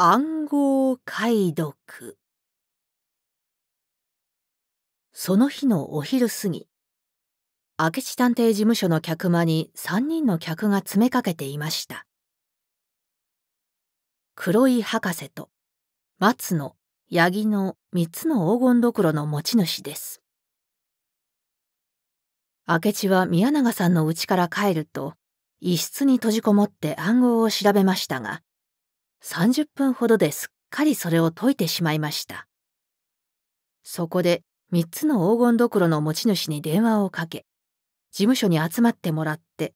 暗号解読その日のお昼過ぎ明智探偵事務所の客間に3人の客が詰めかけていました黒い博士と松野八木の3つの黄金どころの持ち主です明智は宮永さんの家から帰ると一室に閉じこもって暗号を調べましたが30分ほどですっかりそれを解いてしまいました。そこで3つの黄金どころの持ち主に電話をかけ、事務所に集まってもらって、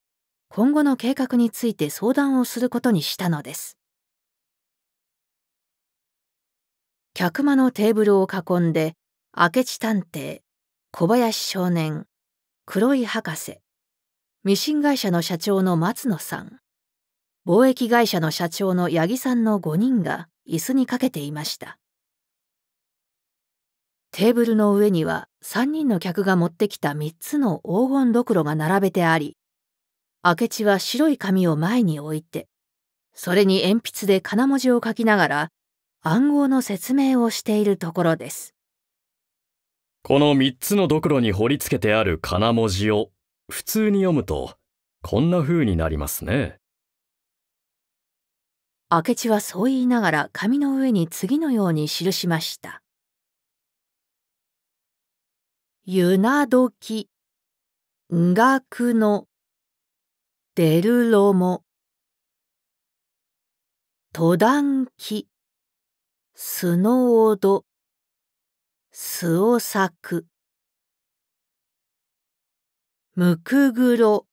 今後の計画について相談をすることにしたのです。客間のテーブルを囲んで、明智探偵、小林少年、黒井博士、ミシン会社の社長の松野さん、貿易会社の社長の八木さんの5人が椅子にかけていましたテーブルの上には3人の客が持ってきた3つの黄金ドクロが並べてあり明智は白い紙を前に置いてそれに鉛筆で金文字を書きながら暗号の説明をしているところですこの3つのドクロに彫り付けてある金文字を普通に読むとこんな風になりますね。明智はそう言いながら紙の上に次のように記しました。ゆなどき、んがくの、でるろも、とだんき、すのおど、すおさく、むくぐろ、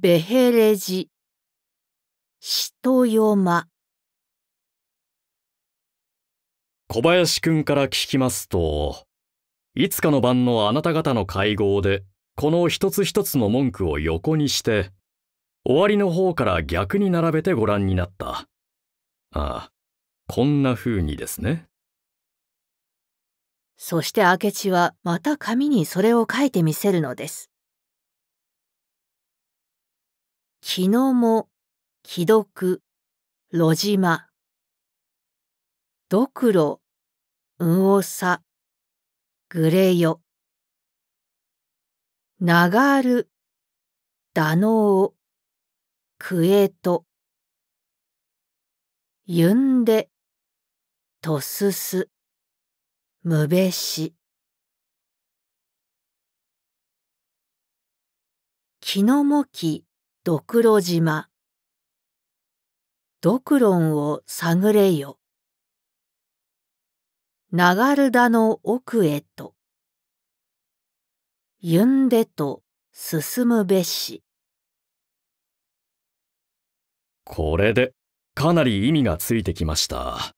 べへれじ、人ま小林くんから聞きますと、いつかの晩のあなた方の会合で、この一つ一つの文句を横にして、終わりの方から逆に並べてご覧になった。ああ、こんな風にですね。そして明智はまた紙にそれを書いてみせるのです。昨日もひどく、ろじま。どくろ、うおさ、ぐれよ。ながる、だのう、くえと。ゆんで、とすす、むべし。きのもき、どくろじまどくろうおさ、ぐれよ。ながる、だのう、くえと。ゆんで、とすす、むべし。きのもき、どくろじま。独論を探れよ。ガるダの奥へと。ユんでと進むべし。これでかなり意味がついてきました。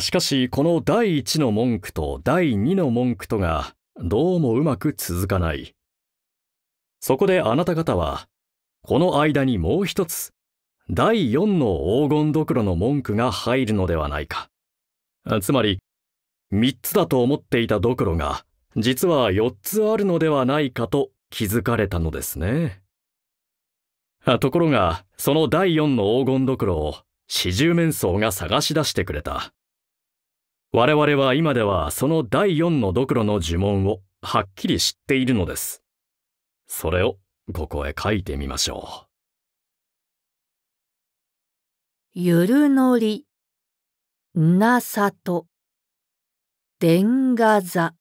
しかしこの第一の文句と第二の文句とがどうもうまく続かない。そこであなた方はこの間にもう一つ第4の黄金ドクロの文句が入るのではないか。つまり、3つだと思っていたドクロが、実は4つあるのではないかと気づかれたのですね。ところが、その第4の黄金ドクロを四十面相が探し出してくれた。我々は今ではその第4のドクロの呪文をはっきり知っているのです。それをここへ書いてみましょう。ゆるのり、なさと、でんがざ、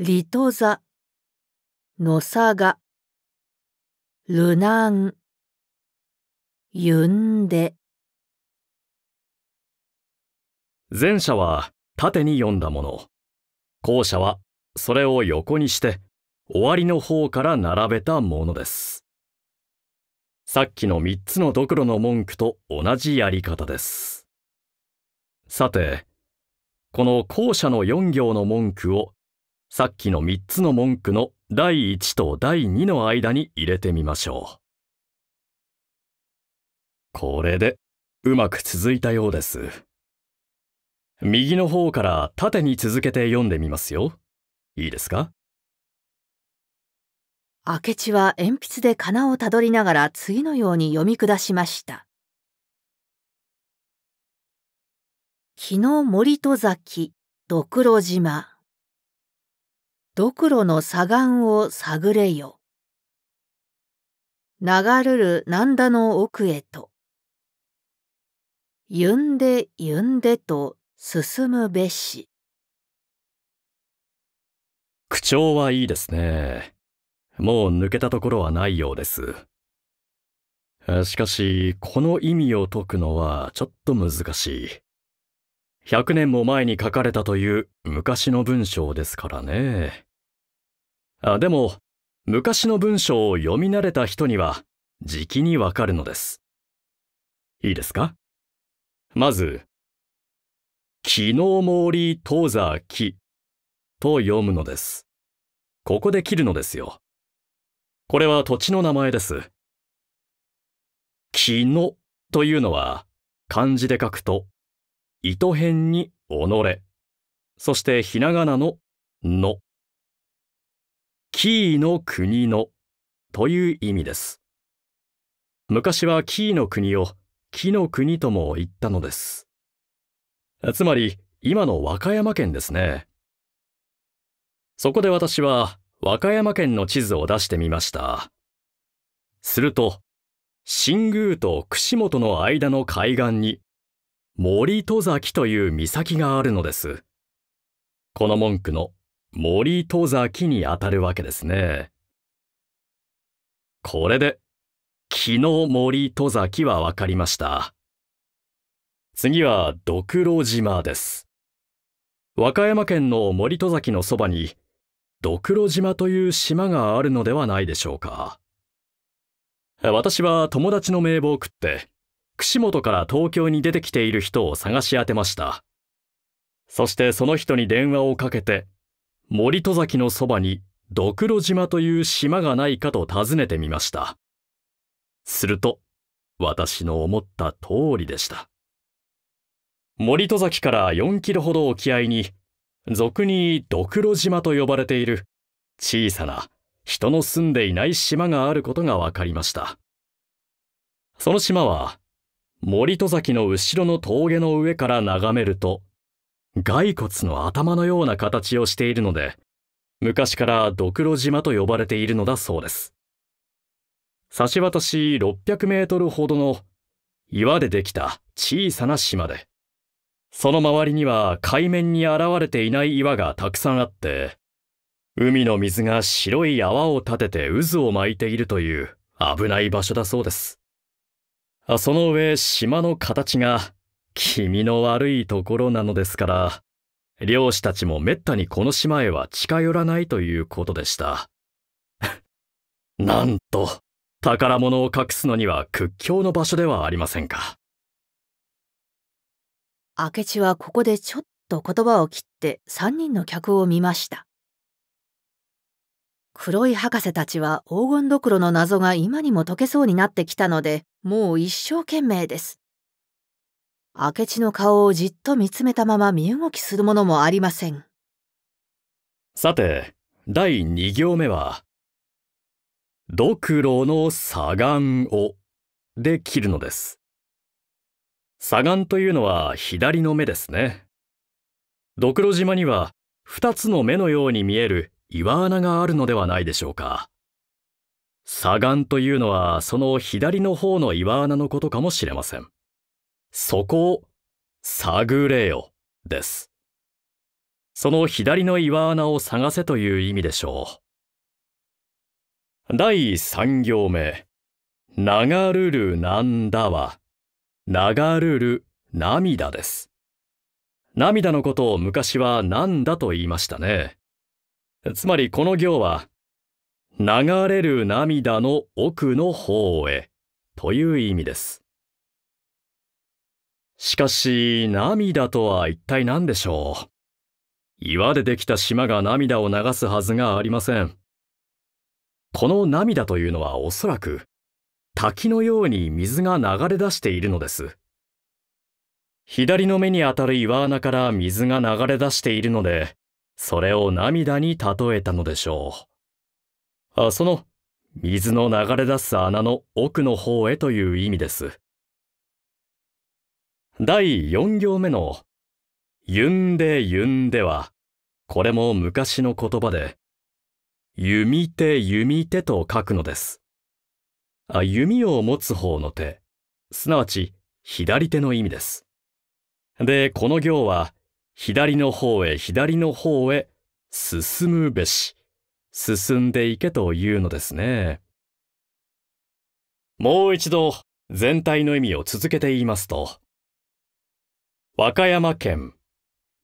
りとざ、のさが、るなんゆんで前者は縦に読んだもの後者はそれを横にして終わりの方から並べたものですさっきの3つのドクロの文句と同じやり方です。さて、この後者の4行の文句をさっきの3つの文句の第1と第2の間に入れてみましょう。これでうまく続いたようです。右の方から縦に続けて読んでみますよ。いいですか明智は鉛筆で仮名をたどりながら次のように読み下しました。日の森戸崎、ドクロ島。ドクロの左岸を探れよ。流るる南田の奥へと。ゆんでゆんでと進むべし。口調はいいですね。もう抜けたところはないようです。しかし、この意味を解くのはちょっと難しい。100年も前に書かれたという昔の文章ですからね。あでも、昔の文章を読み慣れた人には、じきにわかるのです。いいですかまず、もの森東座木と読むのです。ここで切るのですよ。これは土地の名前です。木のというのは漢字で書くと、糸辺に己、そしてひながなのの、キーの国のという意味です。昔はキーの国を木の国とも言ったのです。つまり今の和歌山県ですね。そこで私は和歌山県の地図を出してみました。すると、新宮と串本の間の海岸に、森戸崎という岬があるのです。この文句の森戸崎にあたるわけですね。これで、昨日森戸崎はわかりました。次は、ドクロ島です。和歌山県の森戸崎のそばに、ドクロ島という島があるのではないでしょうか。私は友達の名簿を食って、串本から東京に出てきている人を探し当てました。そしてその人に電話をかけて、森戸崎のそばにドクロ島という島がないかと尋ねてみました。すると、私の思った通りでした。森戸崎から4キロほど沖合に、俗にドクロ島と呼ばれている小さな人の住んでいない島があることが分かりましたその島は森戸崎の後ろの峠の上から眺めると骸骨の頭のような形をしているので昔からドクロ島と呼ばれているのだそうです差し渡し600メートルほどの岩でできた小さな島でその周りには海面に現れていない岩がたくさんあって、海の水が白い泡を立てて渦を巻いているという危ない場所だそうです。あその上、島の形が気味の悪いところなのですから、漁師たちも滅多にこの島へは近寄らないということでした。なんと、宝物を隠すのには屈強の場所ではありませんか。明智はここでちょっと言葉を切って3人の客を見ました黒い博士たちは黄金ドクロの謎が今にも解けそうになってきたのでもう一生懸命です明智の顔をじっと見つめたまま身動きするものもありませんさて第2行目は「ドクロの左岸を」できるのです左眼というのは左の目ですね。ドクロ島には2つの目のように見える岩穴があるのではないでしょうか。左眼というのはその左の方の岩穴のことかもしれません。そこを探れよです。その左の岩穴を探せという意味でしょう。第3行目、流るるなんだわ。流るる涙です。涙のことを昔は何だと言いましたね。つまりこの行は、流れる涙の奥の方へという意味です。しかし、涙とは一体何でしょう岩でできた島が涙を流すはずがありません。この涙というのはおそらく、滝のように水が流れ出しているのです。左の目にあたる岩穴から水が流れ出しているので、それを涙に例えたのでしょう。あ、その、水の流れ出す穴の奥の方へという意味です。第4行目の、ゆんでゆんでは、これも昔の言葉で、弓手弓手と書くのです。弓を持つ方の手、すなわち左手の意味です。で、この行は、左の方へ左の方へ進むべし、進んでいけというのですね。もう一度全体の意味を続けて言いますと、和歌山県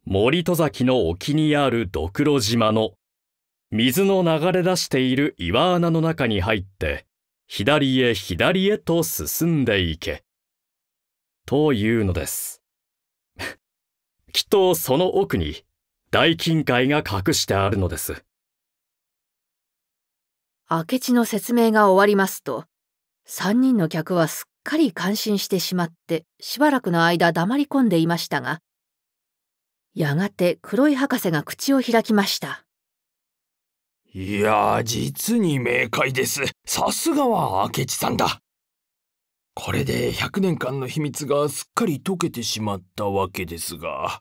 森戸崎の沖にあるドクロ島の水の流れ出している岩穴の中に入って左へ左へと進んでいけ。というのです。きっとその奥に大金塊が隠してあるのです。明智の説明が終わりますと、三人の客はすっかり感心してしまって、しばらくの間黙り込んでいましたが、やがて黒い博士が口を開きました。いや実に明快ですさすがは明智さんだこれで100年間の秘密がすっかり解けてしまったわけですが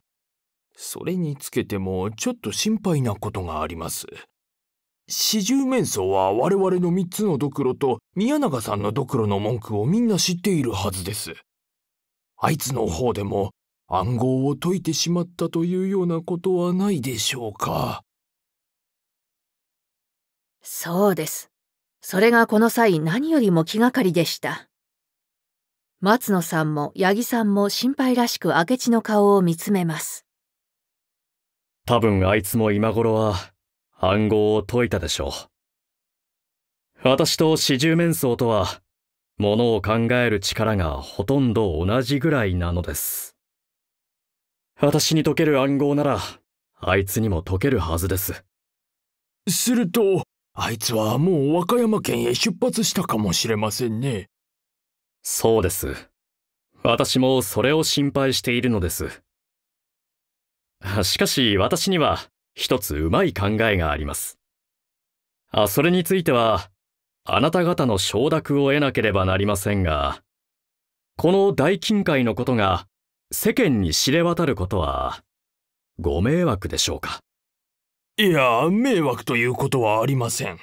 それにつけてもちょっと心配なことがあります四十面相は我々の3つのドクロと宮永さんのドクロの文句をみんな知っているはずですあいつの方でも暗号を解いてしまったというようなことはないでしょうかそうです。それがこの際何よりも気がかりでした。松野さんも八木さんも心配らしく明智の顔を見つめます。多分あいつも今頃は暗号を解いたでしょう。私と四十面相とは、ものを考える力がほとんど同じぐらいなのです。私に解ける暗号なら、あいつにも解けるはずです。すると、あいつはもう和歌山県へ出発したかもしれませんね。そうです。私もそれを心配しているのです。しかし私には一つうまい考えがあります。あ、それについては、あなた方の承諾を得なければなりませんが、この大金塊のことが世間に知れ渡ることは、ご迷惑でしょうか。いや迷惑ということはありません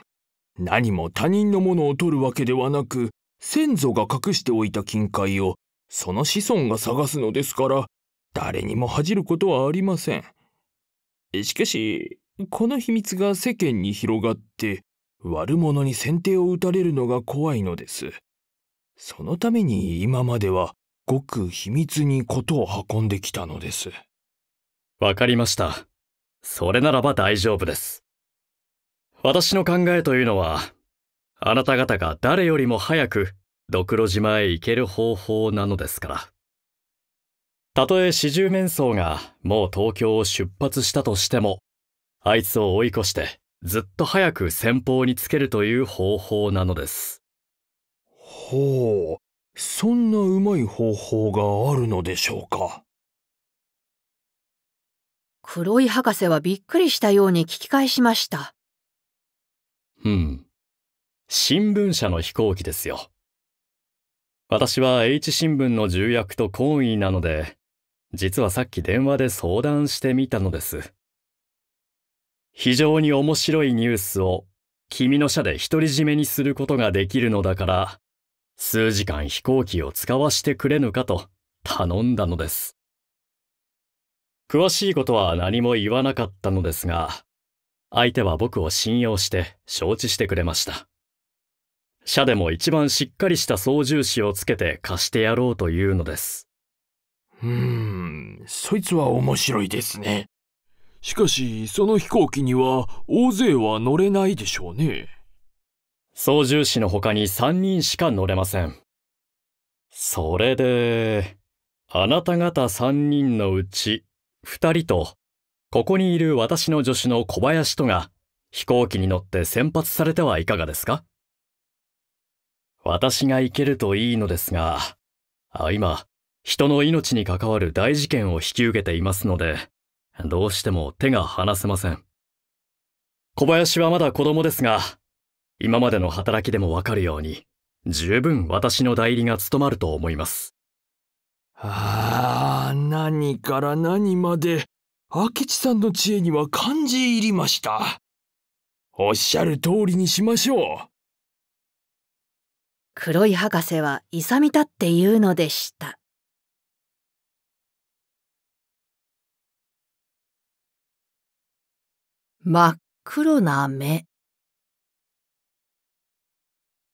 何も他人のものを取るわけではなく先祖が隠しておいた金塊をその子孫が探すのですから誰にも恥じることはありませんしかしこの秘密が世間に広がって悪者に先手を打たれるのが怖いのですそのために今まではごく秘密に事を運んできたのですわかりましたそれならば大丈夫です。私の考えというのは、あなた方が誰よりも早くドクロ島へ行ける方法なのですから。たとえ四十面相がもう東京を出発したとしても、あいつを追い越してずっと早く先方につけるという方法なのです。ほう、そんなうまい方法があるのでしょうか。黒い博士はびっくりしたように聞き返しました。うん。新聞社の飛行機ですよ。私は H 新聞の重役と懇意なので、実はさっき電話で相談してみたのです。非常に面白いニュースを君の社で独り占めにすることができるのだから、数時間飛行機を使わせてくれぬかと頼んだのです。詳しいことは何も言わなかったのですが、相手は僕を信用して承知してくれました。社でも一番しっかりした操縦士をつけて貸してやろうというのです。うーん、そいつは面白いですね。しかし、その飛行機には大勢は乗れないでしょうね。操縦士の他に3人しか乗れません。それで、あなた方3人のうち二人と、ここにいる私の助手の小林とが飛行機に乗って先発されてはいかがですか私が行けるといいのですが、あ今、人の命に関わる大事件を引き受けていますので、どうしても手が離せません。小林はまだ子供ですが、今までの働きでもわかるように、十分私の代理が務まると思います。ああ、何から何まで、明智さんの知恵には感じ入りました。おっしゃる通りにしましょう。黒い博士は勇み立って言うのでした。真っ黒な目。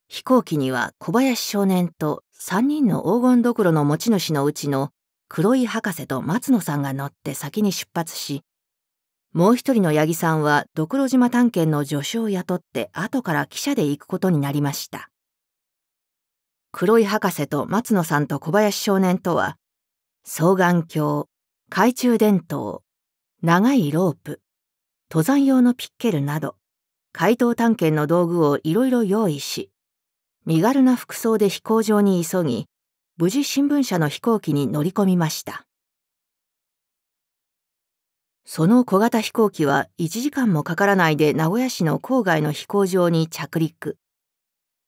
飛行機には小林少年と3人の黄金どくろの持ち主のうちの黒い博士と松野さんが乗って先に出発し、もう一人の八木さんはドクロ島探検の助手を雇って後から汽車で行くことになりました。黒い博士と松野さんと小林少年とは、双眼鏡、懐中電灯、長いロープ、登山用のピッケルなど、怪盗探検の道具をいろいろ用意し、身軽な服装で飛行場に急ぎ、無事新聞社の飛行機に乗り込みました。その小型飛行機は1時間もかからないで名古屋市の郊外の飛行場に着陸。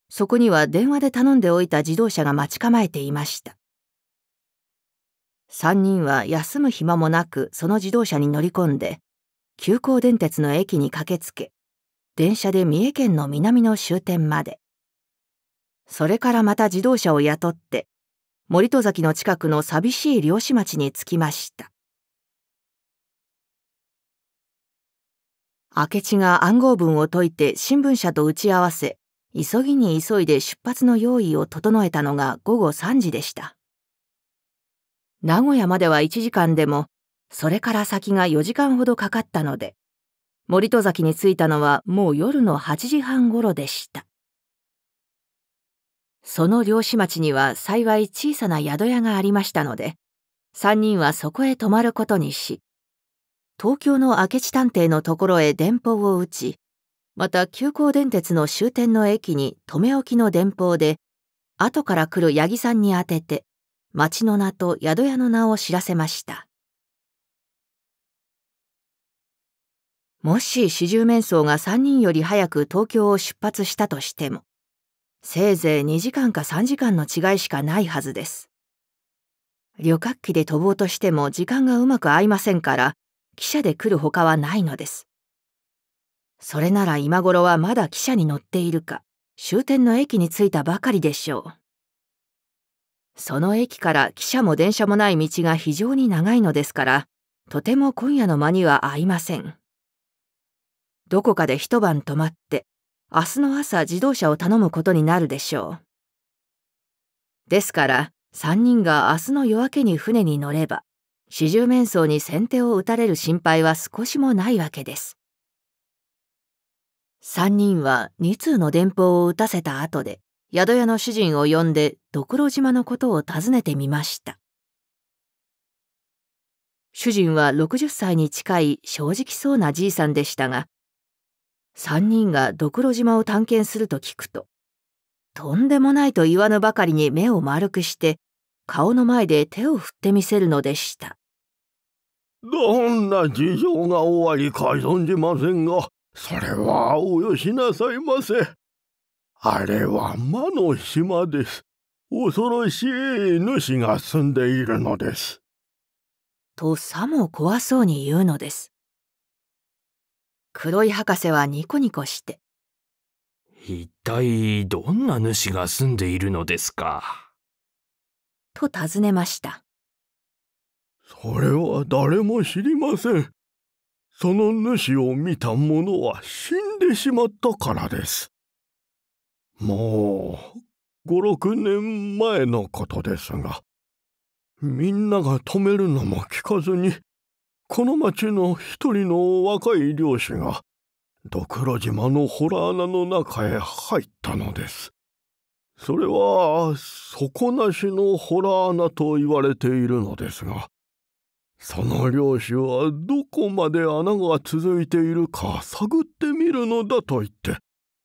そこには電話で頼んでおいた自動車が待ち構えていました。3人は休む暇もなくその自動車に乗り込んで、急行電鉄の駅に駆けつけ、電車で三重県の南の終点まで、それからまた自動車を雇って森戸崎の近くの寂しい漁師町に着きました明智が暗号文を解いて新聞社と打ち合わせ急ぎに急いで出発の用意を整えたのが午後3時でした名古屋までは1時間でもそれから先が4時間ほどかかったので森戸崎に着いたのはもう夜の8時半ごろでしたその漁師町には幸い小さな宿屋がありましたので、3人はそこへ泊まることにし、東京の明智探偵のところへ電報を打ち、また急行電鉄の終点の駅に留め置きの電報で、後から来る八木さんに宛てて、町の名と宿屋の名を知らせました。もし四十面相が3人より早く東京を出発したとしても、せいぜい2時間か3時間の違いしかないはずです。旅客機で飛ぼうとしても時間がうまく合いませんから、汽車で来る他はないのです。それなら今頃はまだ汽車に乗っているか、終点の駅に着いたばかりでしょう。その駅から汽車も電車もない道が非常に長いのですから、とても今夜の間には合いません。どこかで一晩泊まって、明日の朝自動車を頼むことになるでしょう。ですから3人が明日の夜明けに船に乗れば四十面相に先手を打たれる心配は少しもないわけです。3人は2通の電報を打たせた後で宿屋の主人を呼んでドクロ島のことを尋ねてみました主人は60歳に近い正直そうなじいさんでしたが3人がドクロ島を探検すると聞くと、とんでもないと言わぬばかりに目を丸くして、顔の前で手を振ってみせるのでした。どんな事情が終わりか存じませんが、それはおよしなさいませ。あれは魔の島です。恐ろしい主が住んでいるのです。とさも怖そうに言うのです。黒い博士はニコニコして一体どんな主が住んでいるのですかと尋ねましたそれは誰も知りませんその主を見た者は死んでしまったからですもう五六年前のことですがみんなが止めるのも聞かずにこの町の一人の若い漁師がドクロ島の洞穴の中へ入ったのです。それは底なしの洞穴と言われているのですがその漁師はどこまで穴が続いているか探ってみるのだと言って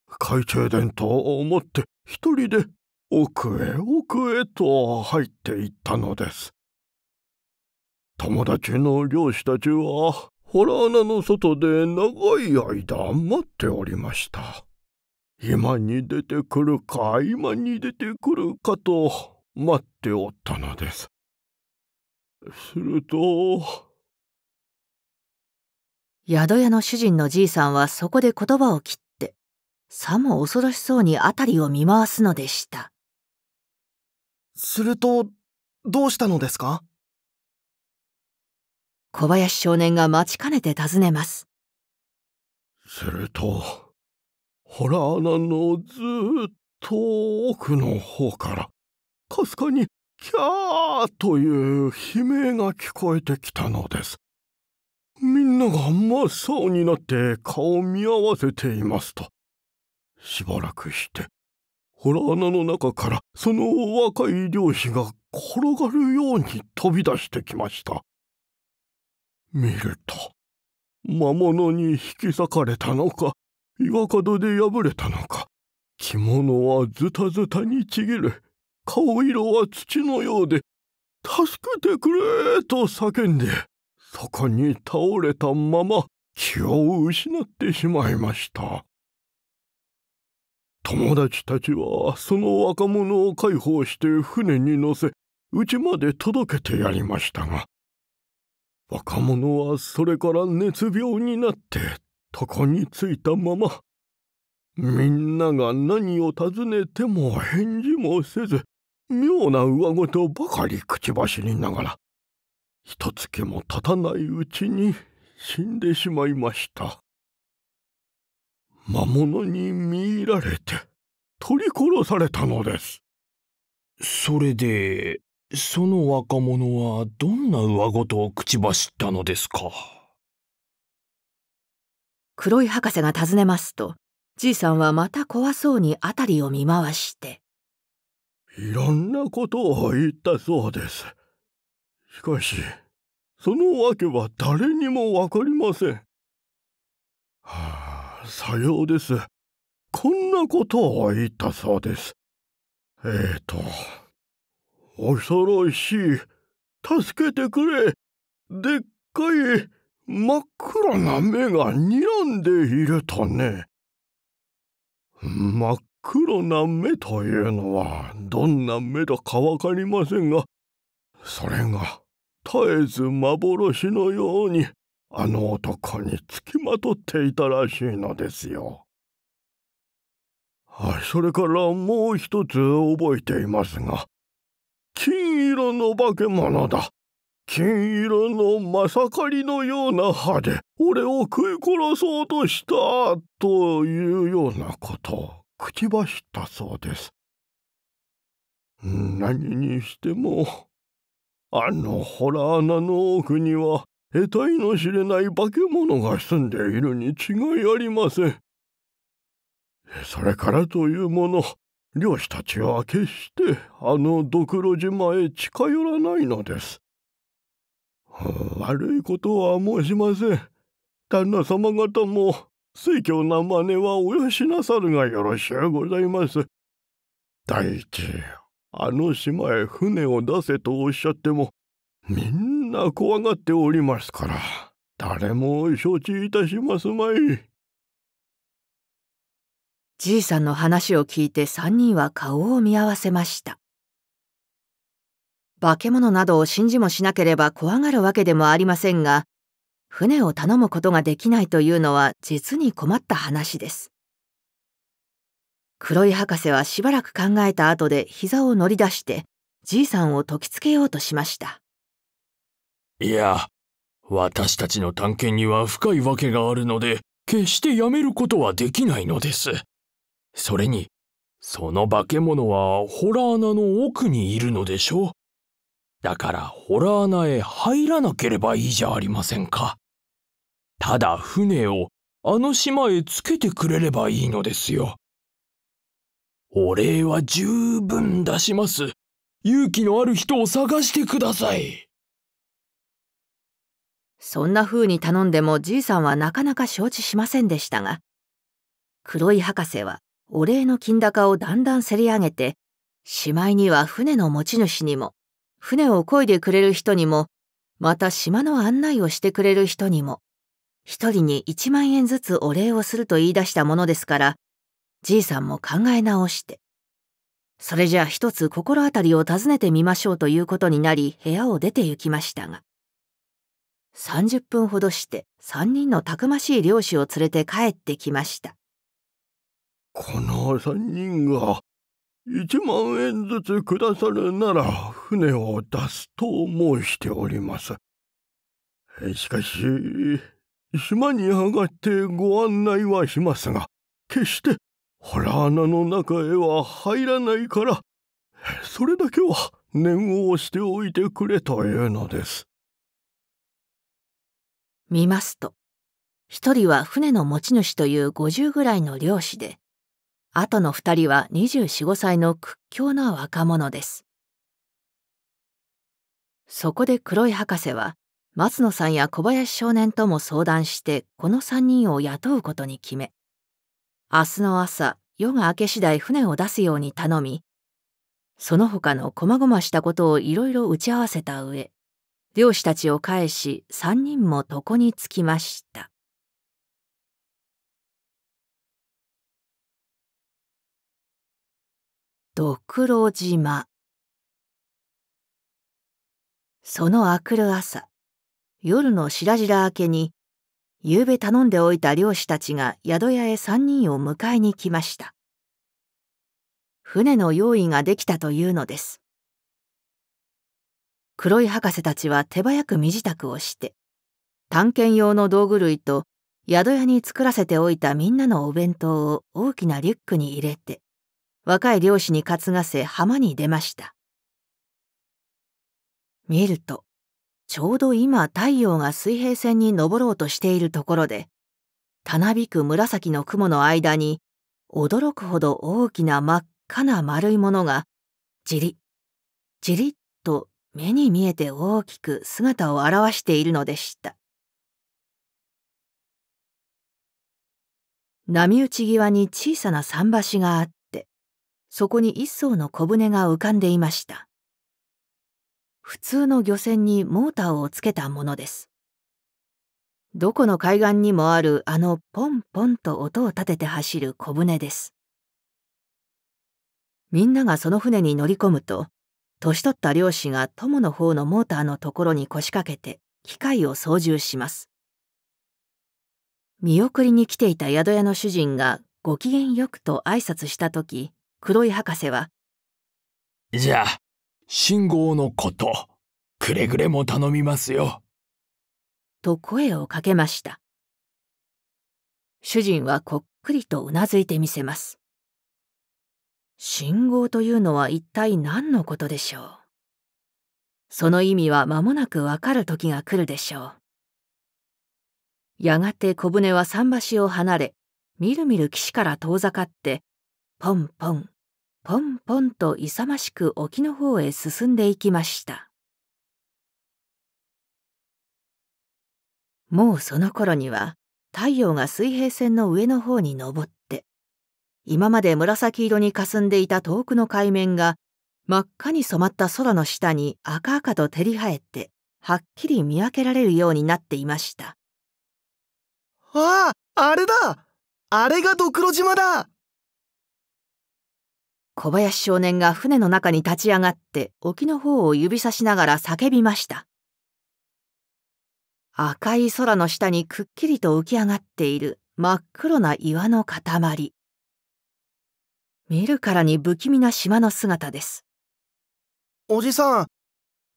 懐中電灯を持って一人で奥へ奥へと入っていったのです。友達の漁師たちは洞穴の外で長い間待っておりました今に出てくるか今に出てくるかと待っておったのですすると宿屋の主人のじいさんはそこで言葉を切ってさも恐ろしそうに辺りを見回すのでしたするとどうしたのですか小林少年が待ちかねて尋ねますするとら穴のずっと奥の方からかすかに「キャー」という悲鳴が聞こえてきたのですみんなが真っ青になって顔を見合わせていますとしばらくしてら穴の中からその若い漁師が転がるように飛び出してきました見ると魔物に引き裂かれたのか岩角で破れたのか着物はズタズタにちぎれ顔色は土のようで「助けてくれ!」と叫んでそこに倒れたまま気を失ってしまいました友達たちはその若者を介抱して船に乗せうちまで届けてやりましたが若者はそれから熱病になって床についたままみんなが何を尋ねても返事もせず妙な上事ばかりくちばしりながらひつ月も経たないうちに死んでしまいました魔物に見入られて取り殺されたのですそれでその若者はどんな上ごとを口走ったのですか黒い博士が尋ねますとじいさんはまた怖そうに辺りを見回していろんなことを言ったそうですしかしそのわけは誰にもわかりませんはあさようですこんなことを言ったそうですえっ、ー、と恐ろしい助けてくれでっかい真っ黒な目が睨んでいるとね真っ黒な目というのはどんな目だかわかりませんがそれが絶えず幻のようにあの男につきまとっていたらしいのですよ。それからもう一つ覚えていますが金色の化け物だ金色のまさかりのような歯で俺を食い殺そうとしたというようなことを口走ったそうです何にしてもあのほら穴の奥には得体の知れない化け物が住んでいるに違いありませんそれからというもの漁師たちは決してあのドクロ島へ近寄らないのです。悪いことは申しません。旦那様方も正教な真似はおよしなさるがよろしゅうございます。第一、あの島へ船を出せとおっしゃっても、みんな怖がっておりますから、誰も承知いたしますまい。じいさんの話を聞いて3人は顔を見合わせました化け物などを信じもしなければ怖がるわけでもありませんが船を頼むことができないというのは実に困った話です黒い博士はしばらく考えた後で膝を乗り出してじいさんを解きつけようとしましたいや私たちの探検には深いわけがあるので決してやめることはできないのですそれにその化け物はホラー穴の奥にいるのでしょうだからホラー穴へ入らなければいいじゃありませんかただ船をあの島へつけてくれればいいのですよお礼は十分出します勇気のある人を探してくださいそんな風に頼んでもじいさんはなかなか承知しませんでしたが黒い博士はお礼の金高をだんだんせり上げて、しまいには船の持ち主にも、船を漕いでくれる人にも、また島の案内をしてくれる人にも、一人に一万円ずつお礼をすると言い出したものですから、じいさんも考え直して。それじゃあ一つ心当たりを尋ねてみましょうということになり、部屋を出て行きましたが。三十分ほどして三人のたくましい漁師を連れて帰ってきました。この三人が一万円ずつくださるなら船を出すと申しております。しかし、島に上がってご案内はしますが、決して腹穴の中へは入らないから、それだけは念を押しておいてくれというのです。見ますと、一人は船の持ち主という50ぐらいの漁師で、後の2人は24、5歳の屈強な若者です。そこで黒井博士は松野さんや小林少年とも相談してこの3人を雇うことに決め明日の朝夜が明け次第船を出すように頼みその他の細々したことをいろいろ打ち合わせた上漁師たちを返し3人も床につきました。ドクロ島その明くる朝夜の白々明けに夕べ頼んでおいた漁師たちが宿屋へ3人を迎えに来ました船の用意ができたというのです黒い博士たちは手早く身支度をして探検用の道具類と宿屋に作らせておいたみんなのお弁当を大きなリュックに入れて若い漁師に担がせ浜に出ました見るとちょうど今太陽が水平線に昇ろうとしているところでたなびく紫の雲の間に驚くほど大きな真っ赤な丸いものがじりじりっと目に見えて大きく姿を現しているのでした波打ち際に小さな桟橋があっそこに一艘の小舟が浮かんでいました。普通の漁船にモーターをつけたものです。どこの海岸にもあるあのポンポンと音を立てて走る小舟です。みんながその船に乗り込むと、年取った漁師が友の方のモーターのところに腰掛けて機械を操縦します。見送りに来ていた宿屋の主人がご機嫌よくと挨拶した時黒い博士はじゃあ信号のことくれぐれも頼みますよと声をかけました主人はこっくりとうなずいてみせます信号というのは一体何のことでしょうその意味は間もなくわかる時が来るでしょうやがて小舟は桟橋を離れみるみる岸から遠ざかってポンポンポンポンと勇ましく沖の方へ進んでいきましたもうその頃には太陽が水平線の上の方に昇って今まで紫色にかすんでいた遠くの海面が真っ赤に染まった空の下に赤々と照り生えてはっきり見分けられるようになっていましたあああれだあれがドクロ島だ小林少年が船の中に立ち上がって沖の方を指さしながら叫びました。赤い空の下にくっきりと浮き上がっている真っ黒な岩の塊。見るからに不気味な島の姿です。おじさん、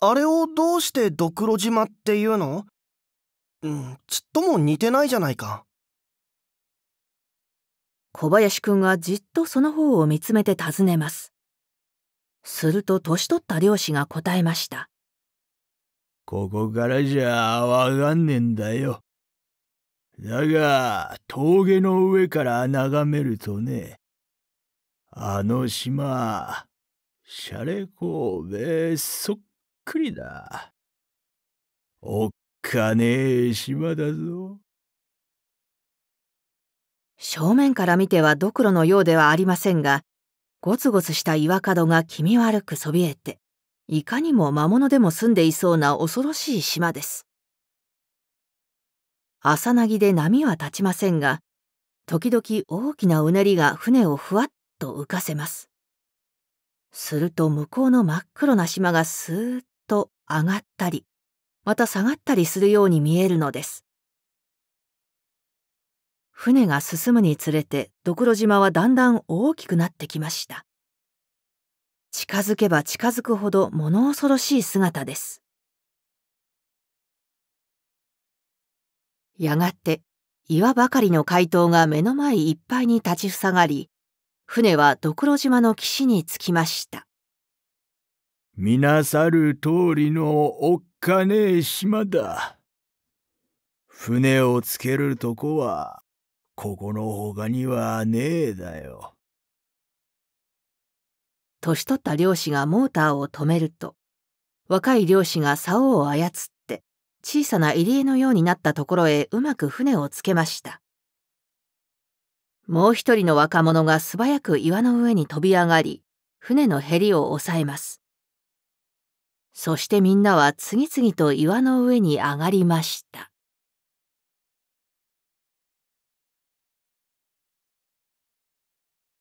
あれをどうしてドクロ島っていうのうん、ちっとも似てないじゃないか。小林くんはじっとその方を見つめて尋ねます。すると年取った漁師が答えました。ここからじゃわかんねんだよ。だが、峠の上から眺めるとね、あの島、シャレ神戸そっくりだ。おっかねえ島だぞ。正面から見てはドクロのようではありませんが、ゴツゴツした岩角が気味悪くそびえて、いかにも魔物でも住んでいそうな恐ろしい島です。朝なぎで波は立ちませんが、時々大きなうねりが船をふわっと浮かせます。すると向こうの真っ黒な島がスーッと上がったり、また下がったりするように見えるのです。船が進むにつれてクロ島はだんだん大きくなってきました近づけば近づくほど物恐ろしい姿ですやがて岩ばかりの海島が目の前いっぱいに立ちふさがり船はクロ島の岸に着きました見なさる通りのおっかねえ島だ。船をつけるとこはここの他にはねえだよ。年取った漁師がモーターを止めると若い漁師が竿を操って小さな入り江のようになったところへうまく船をつけましたもう一人の若者が素早く岩の上に飛び上がり船のへりを押さえますそしてみんなは次々と岩の上に上がりました